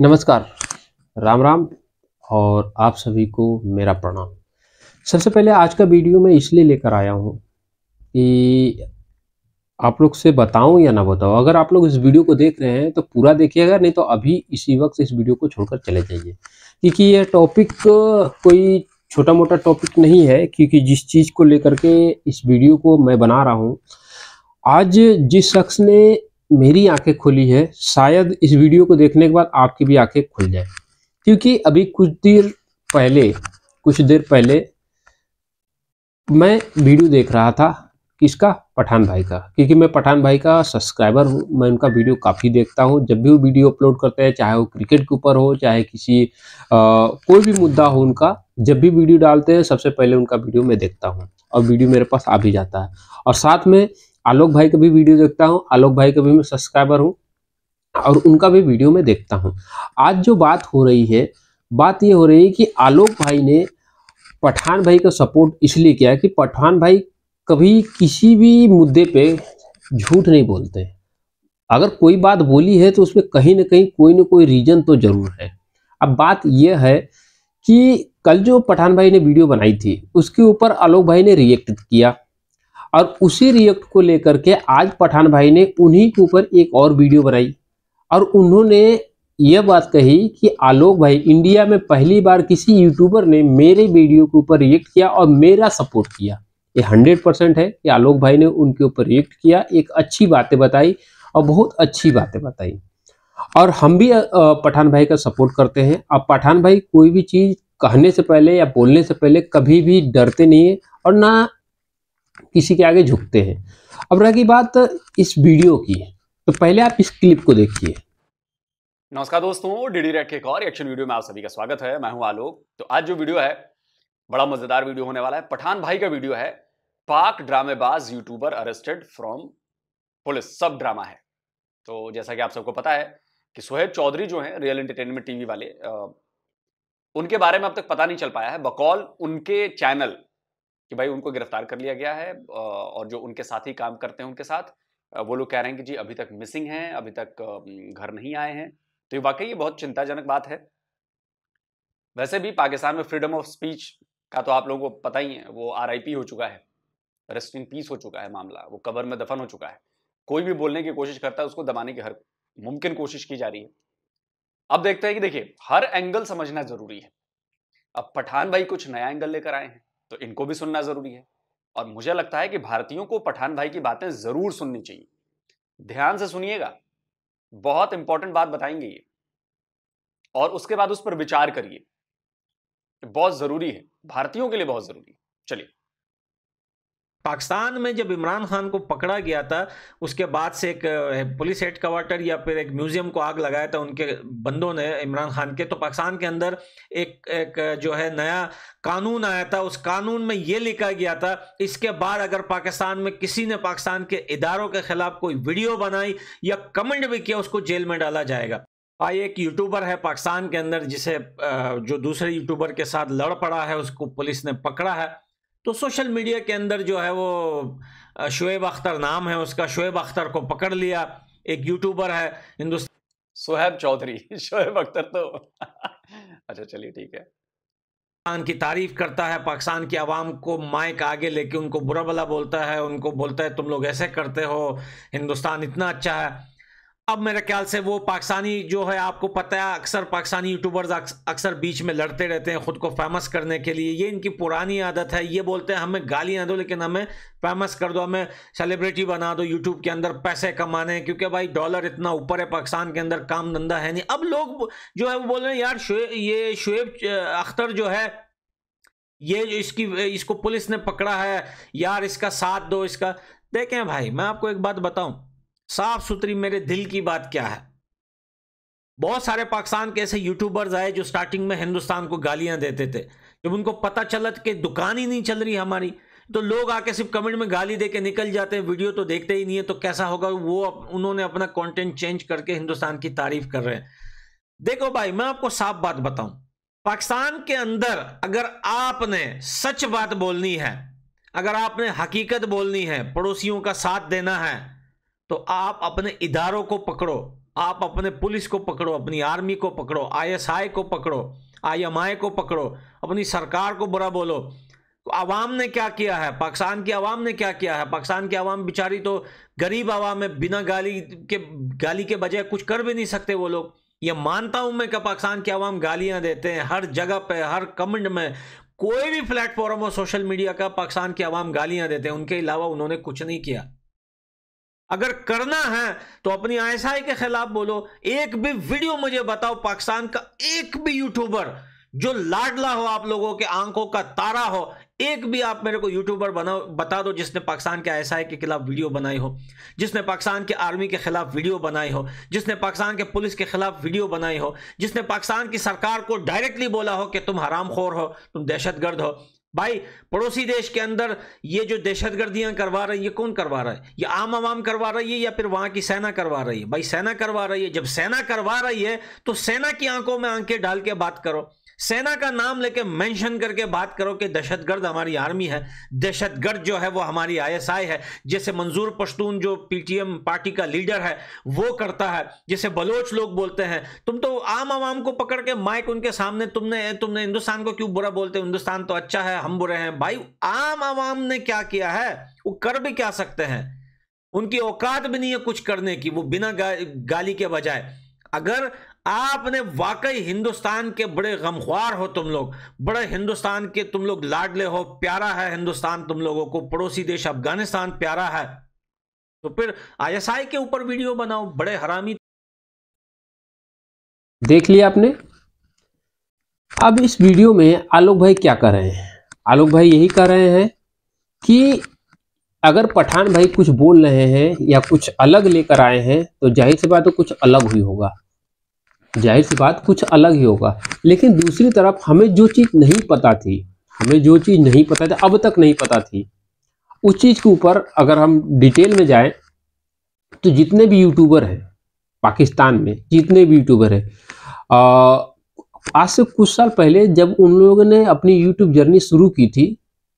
नमस्कार राम राम और आप सभी को मेरा प्रणाम सबसे पहले आज का वीडियो मैं इसलिए लेकर आया हूँ कि आप लोग से बताऊँ या ना बताऊँ अगर आप लोग इस वीडियो को देख रहे हैं तो पूरा देखिएगा नहीं तो अभी इसी वक्त इस वीडियो को छोड़कर चले जाइए क्योंकि यह टॉपिक कोई छोटा मोटा टॉपिक नहीं है क्योंकि जिस चीज़ को लेकर के इस वीडियो को मैं बना रहा हूँ आज जिस शख्स ने मेरी आंखें खुली है शायद इस वीडियो को देखने के बाद आपकी भी आंखें खुल जाए क्योंकि अभी कुछ देर पहले कुछ देर पहले मैं वीडियो देख रहा था किसका पठान भाई का क्योंकि मैं पठान भाई का सब्सक्राइबर हूँ मैं उनका वीडियो काफ़ी देखता हूँ जब भी वो वीडियो अपलोड करते हैं चाहे वो क्रिकेट के ऊपर हो चाहे किसी आ, कोई भी मुद्दा हो उनका जब भी वीडियो डालते हैं सबसे पहले उनका वीडियो मैं देखता हूँ और वीडियो मेरे पास आ भी जाता है और साथ में आलोक भाई का भी वीडियो देखता हूँ आलोक भाई का भी मैं सब्सक्राइबर हूँ और उनका भी वीडियो मैं देखता हूँ आज जो बात हो रही है बात ये हो रही है कि आलोक भाई ने पठान भाई का सपोर्ट इसलिए किया कि पठान भाई कभी किसी भी मुद्दे पे झूठ नहीं बोलते अगर कोई बात बोली है तो उसमें कहीं ना कहीं कोई ना कोई रीजन तो जरूर है अब बात यह है कि कल जो पठान भाई ने वीडियो बनाई थी उसके ऊपर आलोक भाई ने रिएक्ट किया और उसी रिएक्ट को लेकर के आज पठान भाई ने उन्हीं के ऊपर एक और वीडियो बनाई और उन्होंने यह बात कही कि आलोक भाई इंडिया में पहली बार किसी यूट्यूबर ने मेरे वीडियो के ऊपर रिएक्ट किया और मेरा सपोर्ट किया ये हंड्रेड परसेंट है कि आलोक भाई ने उनके ऊपर रिएक्ट किया एक अच्छी बातें बताई और बहुत अच्छी बातें बताई और हम भी पठान भाई का सपोर्ट करते हैं अब पठान भाई कोई भी चीज़ कहने से पहले या बोलने से पहले कभी भी डरते नहीं है और ना किसी के आगे झुकते हैं अब रह गई बात इस वीडियो की तो पहले आप इस क्लिप को देखिए नमस्कार दोस्तों डीडी रेड के एक और एक्शन वीडियो में आप सभी का स्वागत है मैं हूं आलोक तो आज जो वीडियो है बड़ा मजेदार वीडियो होने वाला है पठान भाई का वीडियो है पाक ड्रामेबाज यूट्यूबर अरेस्टेड फ्रॉम पुलिस सब ड्रामा है तो जैसा कि आप सबको पता है कि सुहेब चौधरी जो है रियल इंटरटेनमेंट टीवी वाले आ, उनके बारे में अब तक पता नहीं चल पाया है बकौल उनके चैनल कि भाई उनको गिरफ्तार कर लिया गया है और जो उनके साथ ही काम करते हैं उनके साथ वो लोग कह रहे हैं कि जी अभी तक मिसिंग हैं अभी तक घर नहीं आए हैं तो ये वाकई ये बहुत चिंताजनक बात है वैसे भी पाकिस्तान में फ्रीडम ऑफ स्पीच का तो आप लोगों को पता ही है वो आर हो चुका है रेस्ट इन पीस हो चुका है मामला वो कबर में दफन हो चुका है कोई भी बोलने की कोशिश करता है उसको दबाने की हर मुमकिन कोशिश की जा रही है अब देखते हैं कि देखिए हर एंगल समझना जरूरी है अब पठान भाई कुछ नया एंगल लेकर आए हैं तो इनको भी सुनना जरूरी है और मुझे लगता है कि भारतीयों को पठान भाई की बातें जरूर सुननी चाहिए ध्यान से सुनिएगा बहुत इंपॉर्टेंट बात बताएंगे ये और उसके बाद उस पर विचार करिए बहुत जरूरी है भारतीयों के लिए बहुत जरूरी है चलिए पाकिस्तान में जब इमरान खान को पकड़ा गया था उसके बाद से एक पुलिस हेड क्वार्टर या फिर एक म्यूजियम को आग लगाया था उनके बंदों ने इमरान खान के तो पाकिस्तान के अंदर एक एक जो है नया कानून आया था उस कानून में ये लिखा गया था इसके बाद अगर पाकिस्तान में किसी ने पाकिस्तान के इदारों के खिलाफ कोई वीडियो बनाई या कमेंट भी किया उसको जेल में डाला जाएगा आई एक यूट्यूबर है पाकिस्तान के अंदर जिसे जो दूसरे यूट्यूबर के साथ लड़ पड़ा है उसको पुलिस ने पकड़ा है तो सोशल मीडिया के अंदर जो है वो शुएब अख्तर नाम है उसका शुएब अख्तर को पकड़ लिया एक यूट्यूबर है हिंदुस्तान सुहेब चौधरी शुएब अख्तर तो अच्छा चलिए ठीक है पाकिस्तान की तारीफ करता है पाकिस्तान की आवाम को माइक आगे लेके उनको बुरा भला बोलता है उनको बोलता है तुम लोग ऐसे करते हो हिंदुस्तान इतना अच्छा है अब मेरे ख्याल से वो पाकिस्तानी जो है आपको पता है अक्सर पाकिस्तानी यूट्यूबर्स अक्सर बीच में लड़ते रहते हैं ख़ुद को फेमस करने के लिए ये इनकी पुरानी आदत है ये बोलते हैं हमें ना दो लेकिन हमें फेमस कर दो हमें सेलिब्रिटी बना दो यूट्यूब के अंदर पैसे कमाने क्योंकि भाई डॉलर इतना ऊपर है पाकिस्तान के अंदर काम धंधा है नहीं अब लोग जो है वो बोल रहे हैं यार शुए, ये शुएब अख्तर जो है ये जो इसकी इसको पुलिस ने पकड़ा है यार इसका साथ दो इसका देखें भाई मैं आपको एक बात बताऊं साफ सुथरी मेरे दिल की बात क्या है बहुत सारे पाकिस्तान के ऐसे यूट्यूबर्स आए जो स्टार्टिंग में हिंदुस्तान को गालियां देते थे जब उनको पता चला कि दुकान ही नहीं चल रही हमारी तो लोग आके सिर्फ कमेंट में गाली दे के निकल जाते हैं वीडियो तो देखते ही नहीं है तो कैसा होगा वो उन्होंने अपना कंटेंट चेंज करके हिंदुस्तान की तारीफ कर रहे हैं देखो भाई मैं आपको साफ बात बताऊं पाकिस्तान के अंदर अगर आपने सच बात बोलनी है अगर आपने हकीकत बोलनी है पड़ोसियों का साथ देना है तो आप अपने इदारों को पकड़ो आप अपने पुलिस को पकड़ो अपनी आर्मी को पकड़ो आईएसआई को पकड़ो आईएमआई को पकड़ो अपनी सरकार को बुरा बोलो आवाम ने क्या किया है पाकिस्तान की आवाम ने क्या किया है पाकिस्तान की आवाम बेचारी तो गरीब आवाम है बिना गाली के गाली के बजाय कुछ कर भी नहीं सकते वो लोग ये मानता हूं मैं कि पाकिस्तान की आवाम गालियां देते हैं हर जगह पे हर कमेंट में कोई भी प्लेटफॉर्म और सोशल मीडिया का पाकिस्तान की आवाम गालियां देते हैं उनके अलावा उन्होंने कुछ नहीं किया अगर करना है तो अपनी आईएसआई के खिलाफ बोलो एक भी वीडियो मुझे बताओ पाकिस्तान का एक भी यूट्यूबर जो लाडला हो आप लोगों के आंखों का तारा हो एक भी आप मेरे को यूट्यूबर बनाओ बता दो जिसने पाकिस्तान के आई के खिलाफ वीडियो बनाई हो जिसने पाकिस्तान के आर्मी के खिलाफ वीडियो बनाई हो जिसने पाकिस्तान के पुलिस के खिलाफ वीडियो बनाई हो जिसने पाकिस्तान की सरकार को डायरेक्टली बोला हो कि तुम हराम खोर हो तुम दहशतगर्द हो भाई पड़ोसी देश के अंदर ये जो दहशतगर्दियां करवा रही है ये कौन करवा रहा है ये आम आवाम करवा रही है या फिर वहां की सेना करवा रही है भाई सेना करवा रही है जब सेना करवा रही है तो सेना की आंखों में आंखें डाल के बात करो सेना का नाम लेके मेंशन करके बात करो कि दहशतगर्द हमारी आर्मी है दहशतगर्द जो है वो हमारी आईएसआई है जैसे मंजूर पश्तून जो पीटीएम पार्टी का लीडर है वो करता है जैसे बलोच लोग बोलते हैं तुम तो आम आवाम को पकड़ के माइक उनके सामने तुमने तुमने हिंदुस्तान को क्यों बुरा बोलते हिंदुस्तान तो अच्छा है हम बुरे हैं भाई आम आवाम ने क्या किया है वो कर भी क्या सकते हैं उनकी औकात भी नहीं है कुछ करने की वो बिना गा, गाली के बजाय अगर आपने वाकई हिंदुस्तान के बड़े गमख्वार हो तुम लोग बड़े हिंदुस्तान के तुम लोग लाडले हो प्यारा है हिंदुस्तान तुम लोगों को पड़ोसी देश अफगानिस्तान प्यारा है तो फिर आईएसआई के ऊपर वीडियो बनाओ बड़े हरामी देख लिया आपने अब इस वीडियो में आलोक भाई क्या कर रहे हैं आलोक भाई यही कह रहे हैं कि अगर पठान भाई कुछ बोल रहे हैं या कुछ अलग लेकर आए हैं तो जाहिर सी बात तो कुछ अलग हुई होगा जाहिर सी बात कुछ अलग ही होगा लेकिन दूसरी तरफ हमें जो चीज़ नहीं पता थी हमें जो चीज़ नहीं पता थी अब तक नहीं पता थी उस चीज़ के ऊपर अगर हम डिटेल में जाएं तो जितने भी यूट्यूबर हैं पाकिस्तान में जितने भी यूट्यूबर हैं आज से कुछ साल पहले जब उन लोगों ने अपनी यूट्यूब जर्नी शुरू की थी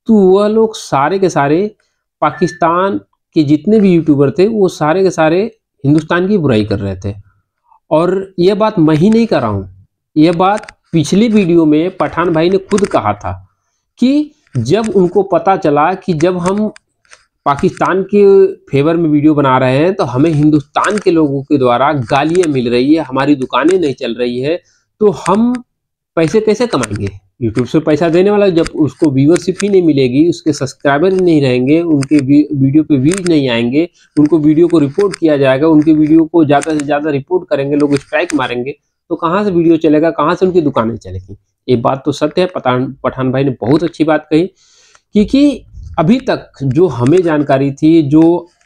तो वह लोग सारे के सारे पाकिस्तान के जितने भी यूट्यूबर थे वो सारे के सारे हिंदुस्तान की बुराई कर रहे थे और ये बात मैं ही नहीं कर रहा हूँ ये बात पिछली वीडियो में पठान भाई ने खुद कहा था कि जब उनको पता चला कि जब हम पाकिस्तान के फेवर में वीडियो बना रहे हैं तो हमें हिंदुस्तान के लोगों के द्वारा गालियाँ मिल रही है हमारी दुकानें नहीं चल रही है तो हम पैसे कैसे कमाएंगे यूट्यूब से पैसा देने वाला जब उसको व्यूअरशिप ही नहीं मिलेगी उसके सब्सक्राइबर ही नहीं रहेंगे उनके वीडियो पे व्यूज नहीं आएंगे उनको वीडियो को रिपोर्ट किया जाएगा उनके वीडियो को ज़्यादा से ज़्यादा रिपोर्ट करेंगे लोग स्ट्राइक मारेंगे तो कहाँ से वीडियो चलेगा कहाँ से उनकी दुकानें चलेगी ये बात तो सत्य है पठान पठान भाई ने बहुत अच्छी बात कही क्योंकि अभी तक जो हमें जानकारी थी जो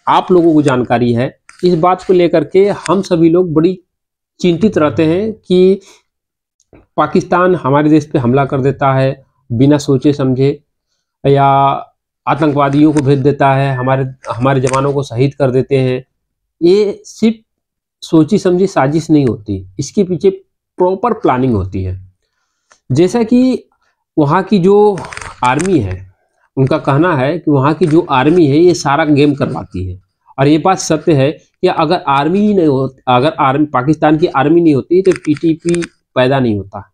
आप लोगों को जानकारी है इस बात को लेकर के हम सभी लोग बड़ी चिंतित रहते हैं कि पाकिस्तान हमारे देश पे हमला कर देता है बिना सोचे समझे या आतंकवादियों को भेज देता है हमारे हमारे जवानों को शहीद कर देते हैं ये सिर्फ सोची समझी साजिश नहीं होती इसके पीछे प्रॉपर प्लानिंग होती है जैसा कि वहाँ की जो आर्मी है उनका कहना है कि वहाँ की जो आर्मी है ये सारा गेम करवाती है और ये बात सत्य है कि अगर आर्मी ही नहीं हो अगर आर्मी पाकिस्तान की आर्मी नहीं होती तो पीटीपी पैदा नहीं होता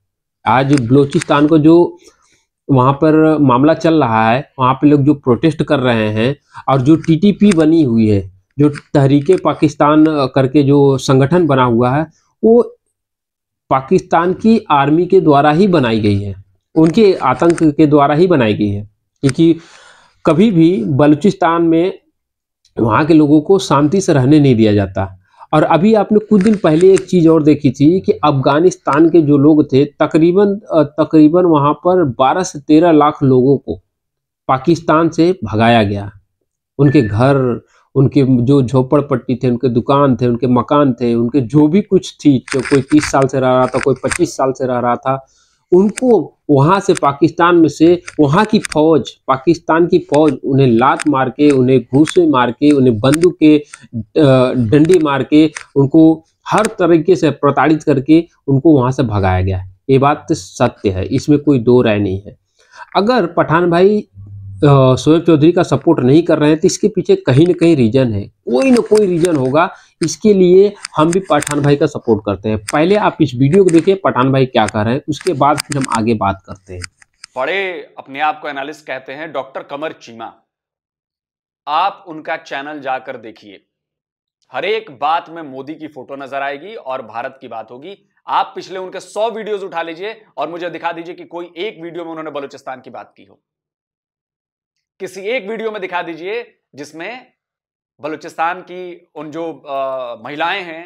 आज बलूचिस्तान को जो वहाँ पर मामला चल रहा है वहाँ पे लोग जो प्रोटेस्ट कर रहे हैं और जो टीटीपी बनी हुई है जो तहरीके पाकिस्तान करके जो संगठन बना हुआ है वो पाकिस्तान की आर्मी के द्वारा ही बनाई गई है उनके आतंक के द्वारा ही बनाई गई है क्योंकि कभी भी बलूचिस्तान में वहाँ के लोगों को शांति से रहने नहीं दिया जाता और अभी आपने कुछ दिन पहले एक चीज़ और देखी थी कि अफगानिस्तान के जो लोग थे तकरीबन तकरीबन वहाँ पर 12 से 13 लाख लोगों को पाकिस्तान से भगाया गया उनके घर उनके जो झोपड़ पट्टी थे उनके दुकान थे उनके मकान थे उनके जो भी कुछ थी जो कोई तीस साल से रह रहा था कोई पच्चीस साल से रह रहा था उनको वहाँ से पाकिस्तान में से वहाँ की फौज पाकिस्तान की फौज उन्हें लात मार के उन्हें घूसे मार के उन्हें बंदूक के डंडे मार के उनको हर तरीके से प्रताड़ित करके उनको वहाँ से भगाया गया है ये बात तो सत्य है इसमें कोई दो राय नहीं है अगर पठान भाई शोएब चौधरी का सपोर्ट नहीं कर रहे हैं तो इसके पीछे कहीं ना कहीं रीजन है कोई ना कोई रीजन होगा इसके लिए हम भी पठान भाई का सपोर्ट करते हैं पहले आप इस वीडियो को देखिए पठान भाई क्या कर रहे हैं उसके बाद फिर हम आगे बात करते हैं बड़े अपने आप को एनालिस्ट कहते हैं डॉक्टर कमर चीमा आप उनका चैनल जाकर देखिए हर एक बात में मोदी की फोटो नजर आएगी और भारत की बात होगी आप पिछले उनके सौ वीडियोस उठा लीजिए और मुझे दिखा दीजिए कि कोई एक वीडियो में उन्होंने बलूचिस्तान की बात की हो किसी एक वीडियो में दिखा दीजिए जिसमें बलूचिस्तान की उन जो महिलाएं हैं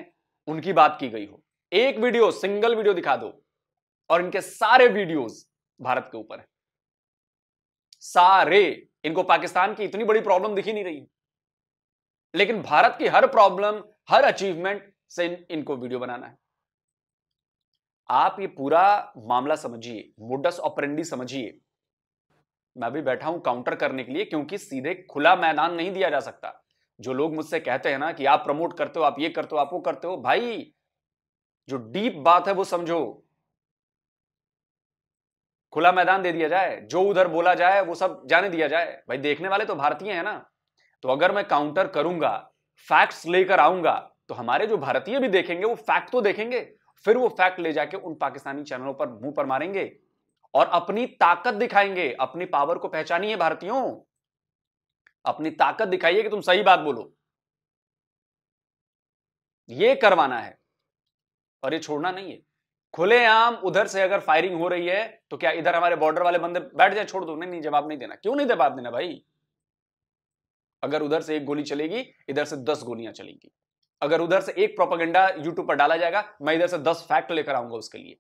उनकी बात की गई हो एक वीडियो सिंगल वीडियो दिखा दो और इनके सारे वीडियोस भारत के ऊपर है सारे इनको पाकिस्तान की इतनी बड़ी प्रॉब्लम दिखी नहीं रही लेकिन भारत की हर प्रॉब्लम हर अचीवमेंट से इन, इनको वीडियो बनाना है आप ये पूरा मामला समझिए मोडस ऑपरेंडी समझिए मैं भी बैठा हूं काउंटर करने के लिए क्योंकि सीधे खुला मैदान नहीं दिया जा सकता जो लोग मुझसे कहते हैं ना कि आप प्रमोट करते हो आप ये करते हो आप वो करते हो भाई जो डीप बात है वो समझो खुला मैदान दे दिया जाए जो उधर बोला जाए वो सब जाने दिया जाए भाई देखने वाले तो भारतीय है ना तो अगर मैं काउंटर करूंगा फैक्ट्स लेकर आऊंगा तो हमारे जो भारतीय भी देखेंगे वो फैक्ट तो देखेंगे फिर वो फैक्ट ले जाके उन पाकिस्तानी चैनलों पर मुंह पर मारेंगे और अपनी ताकत दिखाएंगे अपनी पावर को पहचानिए भारतीयों अपनी ताकत दिखाइए कि तुम सही बात बोलो ये करवाना है और ये छोड़ना नहीं है खुलेआम उधर से अगर फायरिंग हो रही है तो क्या इधर हमारे बॉर्डर वाले बंदे बैठ जाए छोड़ दो नहीं नहीं जवाब नहीं देना क्यों नहीं जवाब देना भाई अगर उधर से एक गोली चलेगी इधर से दस गोलियां चलेंगी अगर उधर से एक प्रोपागेंडा यूट्यूब पर डाला जाएगा मैं इधर से दस फैक्ट लेकर आऊंगा उसके लिए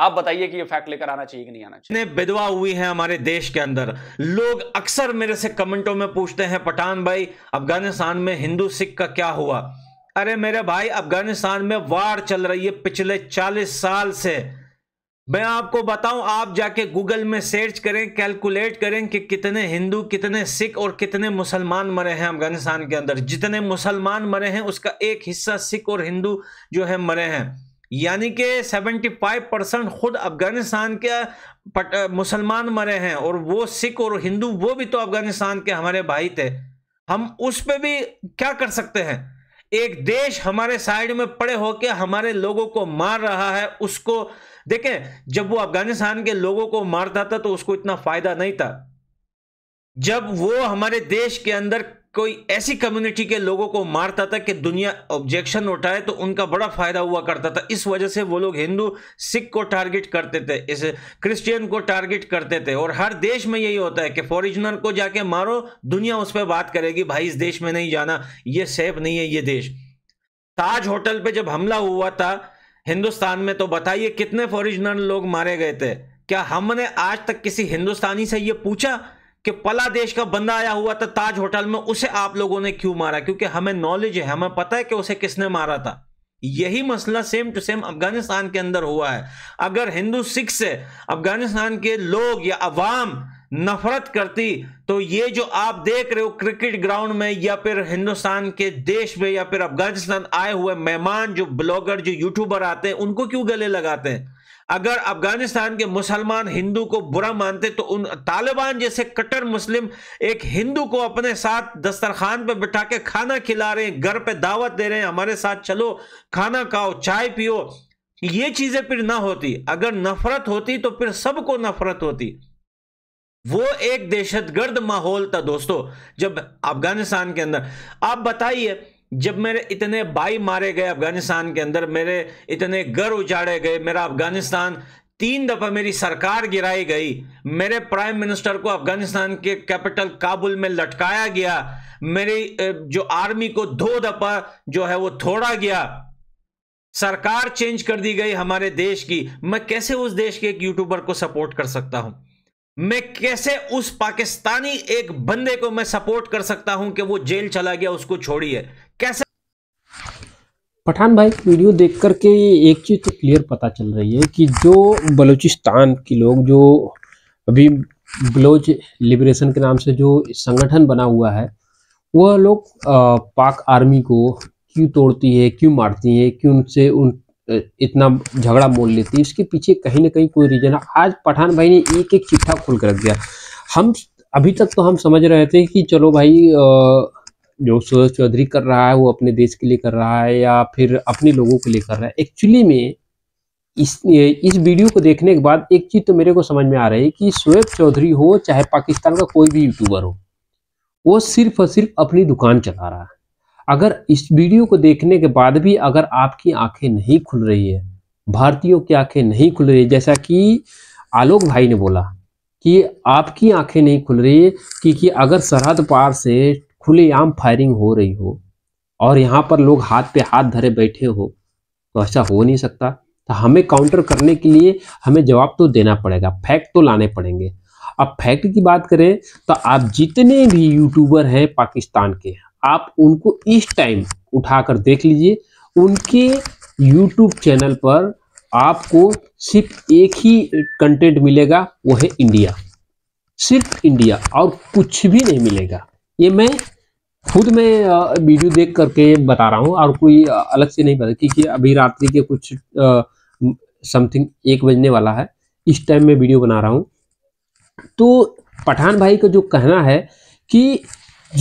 आप बताइए कि ये फैक्ट लेकर आना चाहिए कि नहीं आना चाहिए विधवा हुई है हमारे देश के अंदर लोग अक्सर मेरे से कमेंटों में पूछते हैं पठान भाई अफगानिस्तान में हिंदू सिख का क्या हुआ अरे मेरे भाई अफगानिस्तान में वार चल रही है पिछले चालीस साल से मैं आपको बताऊं आप जाके गूगल में सर्च करें कैलकुलेट करें कि कितने हिंदू कितने सिख और कितने मुसलमान मरे हैं अफगानिस्तान के अंदर जितने मुसलमान मरे हैं उसका एक हिस्सा सिख और हिंदू जो है मरे हैं यानी कि 75 परसेंट खुद अफगानिस्तान के मुसलमान मरे हैं और वो सिख और हिंदू वो भी तो अफगानिस्तान के हमारे भाई थे हम उस पर भी क्या कर सकते हैं एक देश हमारे साइड में पड़े होके हमारे लोगों को मार रहा है उसको देखें जब वो अफगानिस्तान के लोगों को मारता था तो उसको इतना फायदा नहीं था जब वो हमारे देश के अंदर कोई ऐसी कम्युनिटी के लोगों को मारता था कि दुनिया ऑब्जेक्शन उठाए तो उनका बड़ा फायदा हुआ करता था इस वजह से वो लोग हिंदू सिख को टारगेट करते थे इस क्रिश्चियन को टारगेट करते थे और हर देश में यही होता है कि फॉरिजनर को जाके मारो दुनिया उस पर बात करेगी भाई इस देश में नहीं जाना ये सेफ नहीं है ये देश ताज होटल पर जब हमला हुआ था हिंदुस्तान में तो बताइए कितने फॉरिजनर लोग मारे गए थे क्या हमने आज तक किसी हिंदुस्तानी से ये पूछा कि पला देश का बंदा आया हुआ था ताज होटल में उसे आप लोगों ने क्यों मारा क्योंकि हमें नॉलेज है हमें पता है कि उसे किसने मारा था यही मसला सेम टू सेम अफगानिस्तान के अंदर हुआ है अगर हिंदू सिख से अफगानिस्तान के लोग या अवाम नफरत करती तो ये जो आप देख रहे हो क्रिकेट ग्राउंड में या फिर हिंदुस्तान के देश में या फिर अफगानिस्तान आए हुए मेहमान जो ब्लॉगर जो यूट्यूबर आते हैं उनको क्यों गले लगाते हैं अगर अफगानिस्तान के मुसलमान हिंदू को बुरा मानते तो उन तालिबान जैसे कट्टर मुस्लिम एक हिंदू को अपने साथ दस्तरखान पर बिठा के खाना खिला रहे हैं घर पे दावत दे रहे हैं हमारे साथ चलो खाना खाओ चाय पियो ये चीजें फिर ना होती अगर नफरत होती तो फिर सबको नफरत होती वो एक दहशतगर्द माहौल था दोस्तों जब अफगानिस्तान के अंदर आप बताइए जब मेरे इतने भाई मारे गए अफगानिस्तान के अंदर मेरे इतने घर उजाड़े गए मेरा अफगानिस्तान तीन दफा मेरी सरकार गिराई गई मेरे प्राइम मिनिस्टर को अफगानिस्तान के कैपिटल काबुल में लटकाया गया मेरी जो आर्मी को दो दफा जो है वो थोड़ा गया सरकार चेंज कर दी गई हमारे देश की मैं कैसे उस देश के एक यूट्यूबर को सपोर्ट कर सकता हूं मैं कैसे उस पाकिस्तानी एक बंदे को मैं सपोर्ट कर सकता हूं कि वो जेल चला गया उसको छोड़िए कैसे पठान भाई वीडियो देख कर के एक चीज़ तो क्लियर पता चल रही है कि जो बलूचिस्तान के लोग जो अभी बलोच लिबरेशन के नाम से जो संगठन बना हुआ है वह लोग पाक आर्मी को क्यों तोड़ती है क्यों मारती है क्यों उनसे उन इतना झगड़ा मोल लेती है इसके पीछे कहीं ना कहीं कोई रीजन है आज पठान भाई ने एक एक चिट्ठा खोल कर रख दिया हम अभी तक तो हम समझ रहे थे कि चलो भाई आ, जो सूरज चौधरी कर रहा है वो अपने देश के लिए कर रहा है या फिर अपने लोगों के लिए कर रहा है एक्चुअली में इस इस वीडियो को देखने के बाद एक चीज़ तो मेरे को समझ में आ रही है कि शोएब चौधरी हो चाहे पाकिस्तान का कोई भी यूट्यूबर हो वो सिर्फ और सिर्फ अपनी दुकान चला रहा है अगर इस वीडियो को देखने के बाद भी अगर आपकी आंखें नहीं खुल रही है भारतीयों की आंखें नहीं खुल रही है जैसा कि आलोक भाई ने बोला कि आपकी आंखें नहीं खुल रही है क्योंकि अगर सरहद पार से खुलेआम फायरिंग हो रही हो और यहाँ पर लोग हाथ पे हाथ धरे बैठे हो तो ऐसा हो नहीं सकता तो हमें काउंटर करने के लिए हमें जवाब तो देना पड़ेगा फैक्ट तो लाने पड़ेंगे अब फैक्ट की बात करें तो आप जितने भी यूट्यूबर हैं पाकिस्तान के आप उनको इस टाइम उठाकर देख लीजिए उनके यूट्यूब चैनल पर आपको सिर्फ एक ही कंटेंट मिलेगा वो है इंडिया सिर्फ इंडिया और कुछ भी नहीं मिलेगा ये मैं खुद में वीडियो देख करके बता रहा हूँ और कोई अलग से नहीं बता क्योंकि अभी रात्रि के कुछ समथिंग एक बजने वाला है इस टाइम में वीडियो बना रहा हूँ तो पठान भाई का जो कहना है कि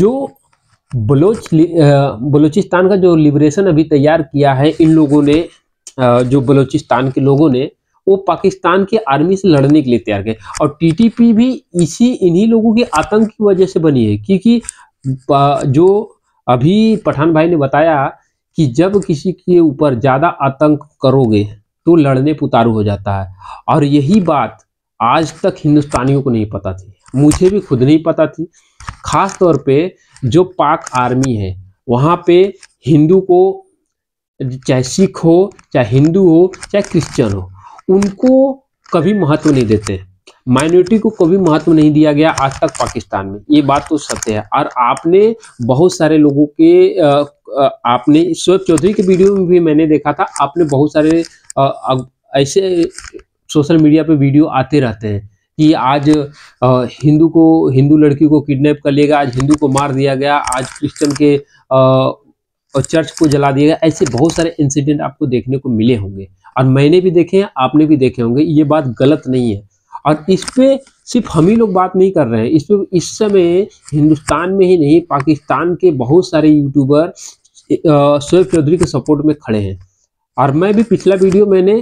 जो बलोच बलूचिस्तान का जो लिबरेशन अभी तैयार किया है इन लोगों ने जो बलूचिस्तान के लोगों ने वो पाकिस्तान के आर्मी से लड़ने के लिए तैयार गए और टीटीपी भी इसी इन्हीं लोगों के आतंक की वजह से बनी है क्योंकि जो अभी पठान भाई ने बताया कि जब किसी के ऊपर ज़्यादा आतंक करोगे तो लड़ने पुतारू हो जाता है और यही बात आज तक हिंदुस्तानियों को नहीं पता थी मुझे भी खुद नहीं पता थी खास तौर पे जो पाक आर्मी है वहाँ पे हिंदू को चाहे सिख हो चाहे हिंदू हो चाहे क्रिश्चियन हो उनको कभी महत्व नहीं देते हैं माइनॉरिटी को कभी महत्व नहीं दिया गया आज तक पाकिस्तान में ये बात तो सत्य है और आपने बहुत सारे लोगों के आपने शोएब चौधरी के वीडियो में भी मैंने देखा था आपने बहुत सारे ऐसे सोशल मीडिया पे वीडियो आते रहते हैं कि आज हिंदू को हिंदू लड़की को किडनैप कर लिया गया आज हिंदू को मार दिया गया आज क्रिश्चन के चर्च को जला दिया गया ऐसे बहुत सारे इंसिडेंट आपको देखने को मिले होंगे और मैंने भी देखे हैं आपने भी देखे होंगे ये बात गलत नहीं है और इस पर सिर्फ हम ही लोग बात नहीं कर रहे हैं इस पर इस समय हिंदुस्तान में ही नहीं पाकिस्तान के बहुत सारे यूट्यूबर शोएब चौधरी के सपोर्ट में खड़े हैं और मैं भी पिछला वीडियो मैंने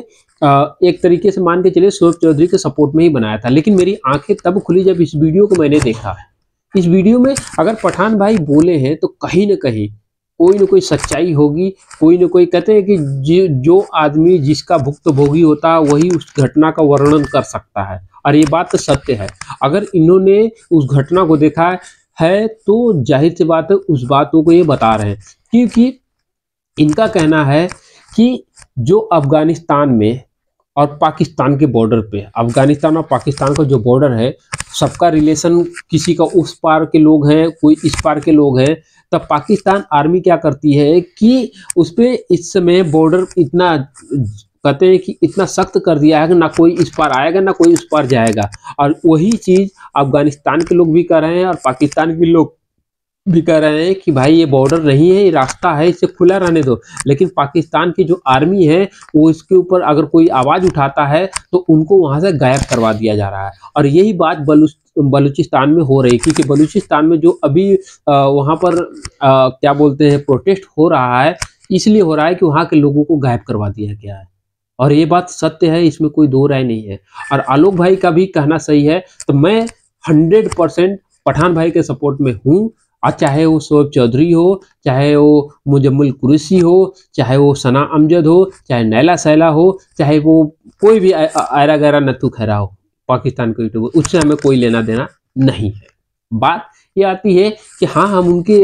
एक तरीके से मान के चले शोएब चौधरी के सपोर्ट में ही बनाया था लेकिन मेरी आंखें तब खुली जब इस वीडियो को मैंने देखा है इस वीडियो में अगर पठान भाई बोले हैं तो कहीं ना कहीं कोई ना कोई सच्चाई होगी कोई ना कोई कहते हैं कि जो आदमी जिसका भुक्तभोगी होता है वही उस घटना का वर्णन कर सकता है और ये बात तो सत्य है अगर इन्होंने उस घटना को देखा है तो जाहिर सी बात है उस बातों को ये बता रहे हैं क्योंकि इनका कहना है कि जो अफगानिस्तान में और पाकिस्तान के बॉर्डर पे अफगानिस्तान और पाकिस्तान का जो बॉर्डर है सबका रिलेशन किसी का उस पार के लोग हैं कोई इस पार के लोग हैं तब पाकिस्तान आर्मी क्या करती है कि उस पर इस समय बॉर्डर इतना कहते हैं कि इतना सख्त कर दिया है कि ना कोई इस पार आएगा ना कोई उस पार जाएगा और वही चीज़ अफगानिस्तान के लोग भी कर रहे हैं और पाकिस्तान के लोग भी कह रहे हैं कि भाई ये बॉर्डर नहीं है ये रास्ता है इसे खुला रहने दो लेकिन पाकिस्तान की जो आर्मी है वो इसके ऊपर अगर कोई आवाज़ उठाता है तो उनको वहाँ से गायब करवा दिया जा रहा है और यही बात बलुच बलूचिस्तान में हो रही क्योंकि बलूचिस्तान में जो अभी वहाँ पर आ, क्या बोलते हैं प्रोटेस्ट हो रहा है इसलिए हो रहा है कि वहाँ के लोगों को गायब करवा दिया गया है और ये बात सत्य है इसमें कोई दो राय नहीं है और आलोक भाई का भी कहना सही है तो मैं हंड्रेड परसेंट पठान भाई के सपोर्ट में हूँ और चाहे वो शोएब चौधरी हो चाहे वो मुजम्मल कुरैसी हो चाहे वो सना अमजद हो चाहे नैला सैला हो चाहे वो कोई भी आयरा गैरा नत्थू खैरा हो पाकिस्तान के यूट्यूबर उससे हमें कोई लेना देना नहीं है बात ये आती है कि हाँ हम उनके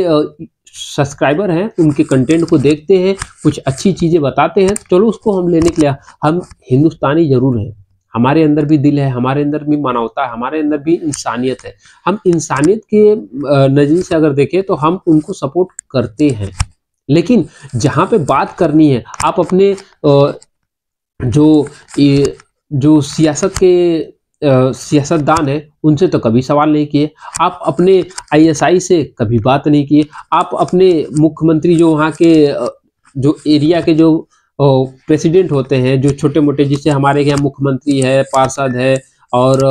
सब्सक्राइबर हैं उनके कंटेंट को देखते हैं कुछ अच्छी चीज़ें बताते हैं तो चलो उसको हम लेने के लिए हम हिंदुस्तानी ज़रूर हैं हमारे अंदर भी दिल है हमारे अंदर भी मानवता है हमारे अंदर भी इंसानियत है हम इंसानियत के नज़रिए से अगर देखें तो हम उनको सपोर्ट करते हैं लेकिन जहाँ पे बात करनी है आप अपने जो जो सियासत के सियासतदान है उनसे तो कभी सवाल नहीं किए आप अपने आईएसआई से कभी बात नहीं किए आप अपने मुख्यमंत्री जो वहाँ के जो एरिया के जो प्रेसिडेंट होते हैं जो छोटे मोटे जिसे हमारे यहाँ मुख्यमंत्री है पार्षद है और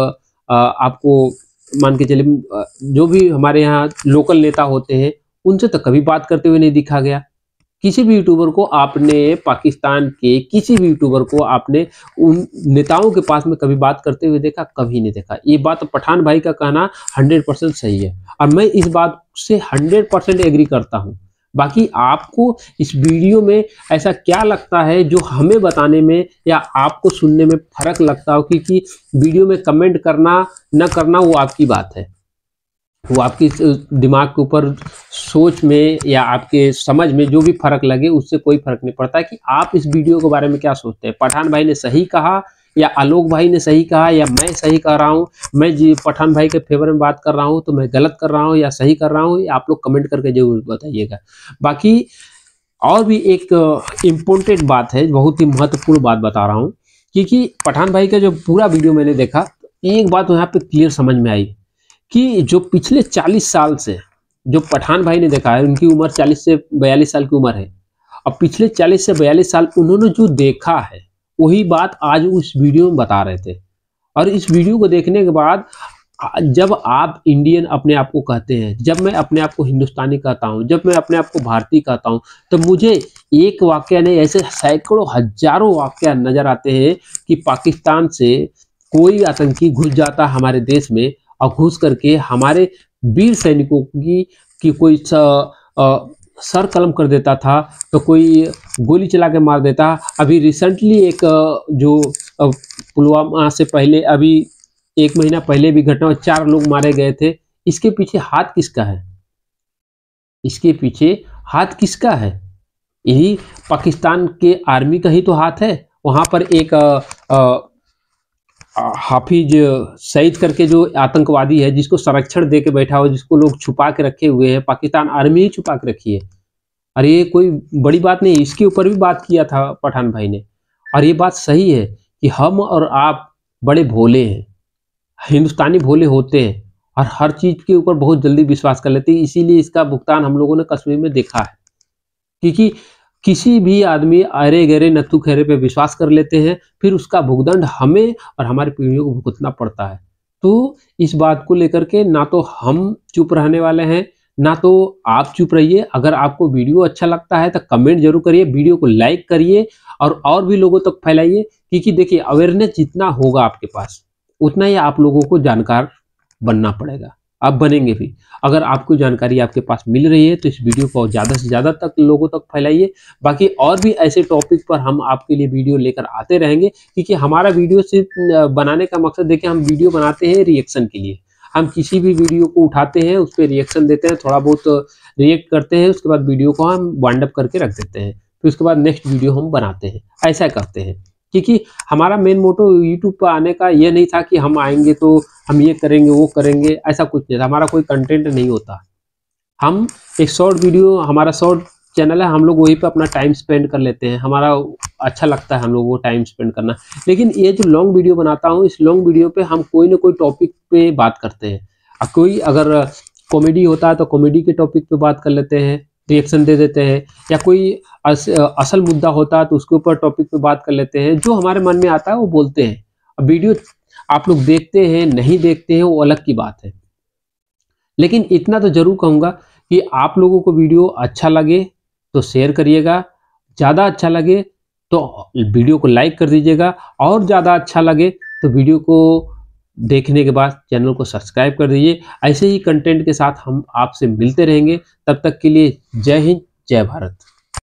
आपको मान के चलिए जो भी हमारे यहाँ लोकल नेता होते हैं उनसे तो कभी बात करते हुए नहीं दिखा गया किसी भी यूट्यूबर को आपने पाकिस्तान के किसी भी यूट्यूबर को आपने उन नेताओं के पास में कभी बात करते हुए देखा कभी नहीं देखा ये बात तो पठान भाई का कहना 100 परसेंट सही है और मैं इस बात से 100 परसेंट एग्री करता हूँ बाकी आपको इस वीडियो में ऐसा क्या लगता है जो हमें बताने में या आपको सुनने में फर्क लगता हो क्योंकि वीडियो में कमेंट करना न करना वो आपकी बात है वो आपकी दिमाग के ऊपर सोच में या आपके समझ में जो भी फर्क लगे उससे कोई फर्क नहीं पड़ता कि आप इस वीडियो के बारे में क्या सोचते हैं पठान भाई ने सही कहा या आलोक भाई ने सही कहा या मैं सही कह रहा हूँ मैं जी पठान भाई के फेवर में बात कर रहा हूँ तो मैं गलत कर रहा हूँ या सही कर रहा हूँ आप लोग कमेंट करके जरूर बताइएगा बाकी और भी एक इम्पोर्टेंट uh, बात है बहुत ही महत्वपूर्ण बात बता रहा हूँ क्योंकि पठान भाई का जो पूरा वीडियो मैंने देखा एक बात यहाँ पे क्लियर समझ में आई कि जो पिछले 40 साल से जो पठान भाई ने देखा है उनकी उम्र 40 से 42 साल की उम्र है और पिछले 40 से 42 साल उन्होंने जो देखा है वही बात आज उस वीडियो में बता रहे थे और इस वीडियो को देखने के बाद जब आप इंडियन अपने आप को कहते हैं जब मैं अपने आप को हिंदुस्तानी कहता हूं जब मैं अपने आप को भारतीय कहता हूं तो मुझे एक वाक्य नहीं ऐसे सैकड़ों हजारों वाक्य नज़र आते हैं कि पाकिस्तान से कोई आतंकी घुस जाता हमारे देश में और घुस करके हमारे वीर सैनिकों की, की कोई सर कलम कर देता था तो कोई गोली चला के मार देता अभी रिसेंटली एक जो पुलवामा से पहले अभी एक महीना पहले भी घटना चार लोग मारे गए थे इसके पीछे हाथ किसका है इसके पीछे हाथ किसका है यही पाकिस्तान के आर्मी का ही तो हाथ है वहाँ पर एक आ, आ, हाफिज सईद करके जो आतंकवादी है जिसको संरक्षण दे के बैठा हो जिसको लोग छुपा के रखे हुए हैं पाकिस्तान आर्मी ही छुपा के रखी है और ये कोई बड़ी बात नहीं इसके ऊपर भी बात किया था पठान भाई ने और ये बात सही है कि हम और आप बड़े भोले हैं हिंदुस्तानी भोले होते हैं और हर चीज़ के ऊपर बहुत जल्दी विश्वास कर लेते हैं इसीलिए इसका भुगतान हम लोगों ने कश्मीर में देखा है क्योंकि किसी भी आदमी अरे गरे नत्थु खेरे पे विश्वास कर लेते हैं फिर उसका भुगदंड हमें और हमारे पीढ़ियों को भुगतना पड़ता है तो इस बात को लेकर के ना तो हम चुप रहने वाले हैं ना तो आप चुप रहिए अगर आपको वीडियो अच्छा लगता है तो कमेंट जरूर करिए वीडियो को लाइक करिए और और भी लोगों तक फैलाइए क्योंकि देखिए अवेयरनेस जितना होगा आपके पास उतना ही आप लोगों को जानकार बनना पड़ेगा आप बनेंगे भी अगर आपको जानकारी आपके पास मिल रही है तो इस वीडियो को ज़्यादा से ज़्यादा तक लोगों तक फैलाइए बाकी और भी ऐसे टॉपिक पर हम आपके लिए वीडियो लेकर आते रहेंगे क्योंकि हमारा वीडियो सिर्फ बनाने का मकसद देखिए हम वीडियो बनाते हैं रिएक्शन के लिए हम किसी भी वीडियो को उठाते हैं उस पर रिएक्शन देते हैं थोड़ा बहुत रिएक्ट करते हैं उसके बाद वीडियो को हम वाइंड अप करके रख देते हैं फिर उसके बाद नेक्स्ट वीडियो हम बनाते हैं ऐसा करते हैं क्योंकि हमारा मेन मोटो यूट्यूब पर आने का ये नहीं था कि हम आएंगे तो हम ये करेंगे वो करेंगे ऐसा कुछ नहीं था हमारा कोई कंटेंट नहीं होता हम एक शॉर्ट वीडियो हमारा शॉर्ट चैनल है हम लोग वहीं पे अपना टाइम स्पेंड कर लेते हैं हमारा अच्छा लगता है हम लोग वो टाइम स्पेंड करना लेकिन ये जो लॉन्ग वीडियो बनाता हूँ इस लॉन्ग वीडियो पे हम कोई ना कोई टॉपिक पे बात करते हैं कोई अगर कॉमेडी होता है तो कॉमेडी के टॉपिक पे बात कर लेते हैं रिएक्शन दे देते हैं या कोई अस, असल मुद्दा होता है तो उसके ऊपर टॉपिक पे बात कर लेते हैं जो हमारे मन में आता है वो बोलते हैं अब वीडियो आप लोग देखते हैं नहीं देखते हैं वो अलग की बात है लेकिन इतना तो जरूर कहूँगा कि आप लोगों को वीडियो अच्छा लगे तो शेयर करिएगा ज़्यादा अच्छा लगे तो वीडियो को लाइक कर दीजिएगा और ज़्यादा अच्छा लगे तो वीडियो को देखने के बाद चैनल को सब्सक्राइब कर दीजिए ऐसे ही कंटेंट के साथ हम आपसे मिलते रहेंगे तब तक के लिए जय हिंद जय भारत